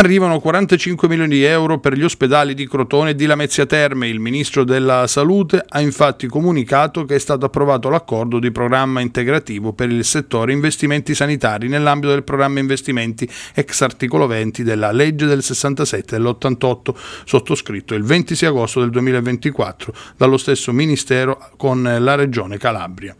Arrivano 45 milioni di euro per gli ospedali di Crotone e di Lamezia Terme. Il ministro della Salute ha infatti comunicato che è stato approvato l'accordo di programma integrativo per il settore investimenti sanitari nell'ambito del programma investimenti ex articolo 20 della legge del 67 e dell'88, sottoscritto il 26 agosto del 2024 dallo stesso ministero con la regione Calabria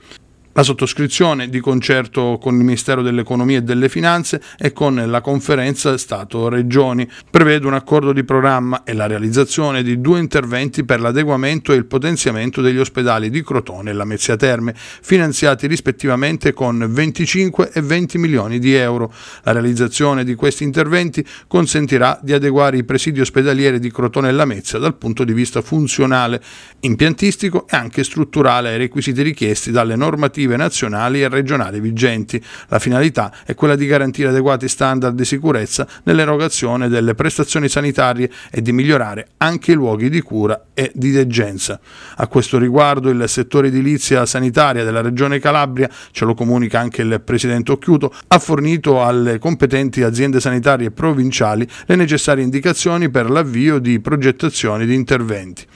la sottoscrizione di concerto con il Ministero dell'Economia e delle Finanze e con la conferenza Stato-Regioni. Prevede un accordo di programma e la realizzazione di due interventi per l'adeguamento e il potenziamento degli ospedali di Crotone e Lamezia Terme, finanziati rispettivamente con 25 e 20 milioni di euro. La realizzazione di questi interventi consentirà di adeguare i presidi ospedalieri di Crotone e Lamezia dal punto di vista funzionale, impiantistico e anche strutturale ai requisiti richiesti dalle normative normative nazionali e regionali vigenti. La finalità è quella di garantire adeguati standard di sicurezza nell'erogazione delle prestazioni sanitarie e di migliorare anche i luoghi di cura e di degenza. A questo riguardo il settore edilizia sanitaria della Regione Calabria, ce lo comunica anche il Presidente Occhiuto, ha fornito alle competenti aziende sanitarie provinciali le necessarie indicazioni per l'avvio di progettazioni di interventi.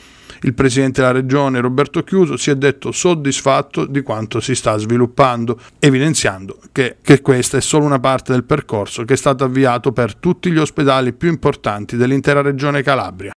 Il presidente della regione Roberto Chiuso si è detto soddisfatto di quanto si sta sviluppando, evidenziando che, che questa è solo una parte del percorso che è stato avviato per tutti gli ospedali più importanti dell'intera regione Calabria.